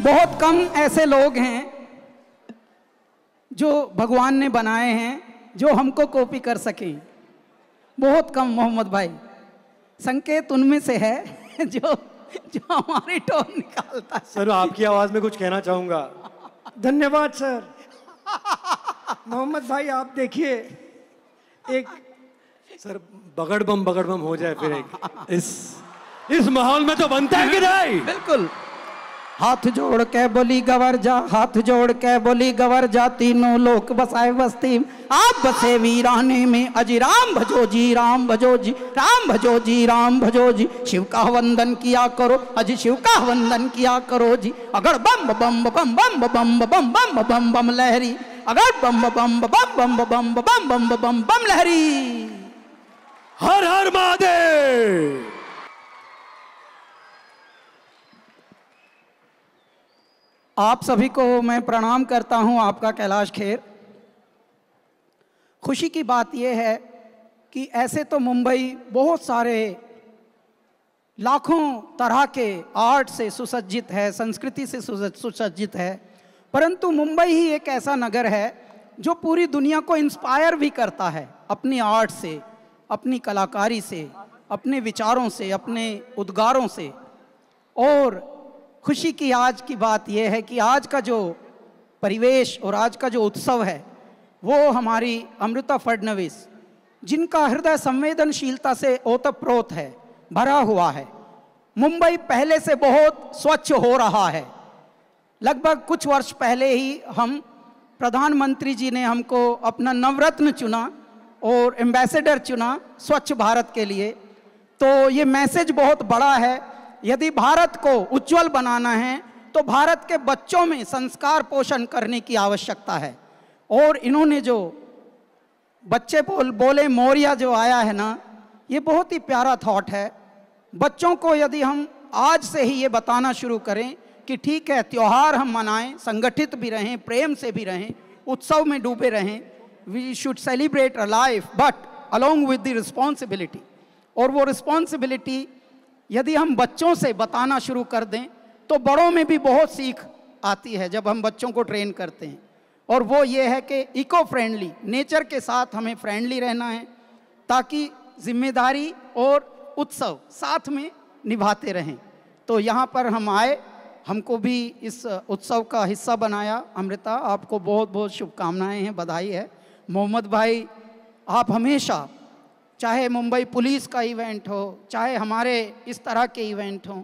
बहुत कम ऐसे लोग हैं जो भगवान ने बनाए हैं जो हमको कॉपी कर सके बहुत कम मोहम्मद भाई संकेत उनमें से है जो जो हमारी टोन निकालता है सर आपकी आवाज में कुछ कहना चाहूंगा धन्यवाद सर मोहम्मद भाई आप देखिए एक सर बगड़ बम बगड़ बम हो जाए फिर एक इस इस माहौल में तो बनता है कि नहीं बिल्कुल हाथ जोड़ के बोली गवर जा हाथ जोड़ के बोली गवर जा तीनों लोक बसाए बस्ती आप बसे वीराने में अजी राम भजो जी राम भजो जी राम भजो जी राम भजो जी शिव का वंदन किया करो अजी शिव का वंदन किया करो जी अगर बम बम बम बम बम बम बम बम बम लहरी अगर बम बम बम बम बम बम बम बम बम लहरी आप सभी को मैं प्रणाम करता हूं आपका कैलाश खेर खुशी की बात यह है कि ऐसे तो मुंबई बहुत सारे लाखों तरह के आर्ट से सुसज्जित है संस्कृति से सुसज्जित है परंतु मुंबई ही एक ऐसा नगर है जो पूरी दुनिया को इंस्पायर भी करता है अपनी आर्ट से अपनी कलाकारी से अपने विचारों से अपने उद्गारों से और खुशी की आज की बात यह है कि आज का जो परिवेश और आज का जो उत्सव है वो हमारी अमृता फडनवीस जिनका हृदय संवेदनशीलता से ओतप्रोत है भरा हुआ है मुंबई पहले से बहुत स्वच्छ हो रहा है लगभग कुछ वर्ष पहले ही हम प्रधानमंत्री जी ने हमको अपना नवरत्न चुना और एम्बेसडर चुना स्वच्छ भारत के लिए तो ये मैसेज बहुत बड़ा है यदि भारत को उज्जवल बनाना है तो भारत के बच्चों में संस्कार पोषण करने की आवश्यकता है और इन्होंने जो बच्चे बोल बोले मौर्या जो आया है ना ये बहुत ही प्यारा थॉट है बच्चों को यदि हम आज से ही ये बताना शुरू करें कि ठीक है त्यौहार हम मनाएं संगठित भी रहें प्रेम से भी रहें उत्सव में डूबे रहें we should celebrate a life but along with the responsibility और वो रिस्पॉन्सिबिलिटी यदि हम बच्चों से बताना शुरू कर दें तो बड़ों में भी बहुत सीख आती है जब हम बच्चों को ट्रेन करते हैं और वो ये है कि इको फ्रेंडली नेचर के साथ हमें फ्रेंडली रहना है ताकि जिम्मेदारी और उत्सव साथ में निभाते रहें तो यहाँ पर हम आए हमको भी इस उत्सव का हिस्सा बनाया अमृता आपको बहुत बहुत शुभकामनाएं हैं बधाई है मोहम्मद भाई आप हमेशा चाहे मुंबई पुलिस का इवेंट हो चाहे हमारे इस तरह के इवेंट हों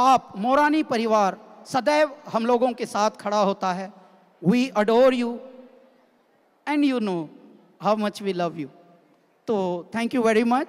आप मोरानी परिवार सदैव हम लोगों के साथ खड़ा होता है we adore you and you know how much we love you तो थैंक यू वेरी मच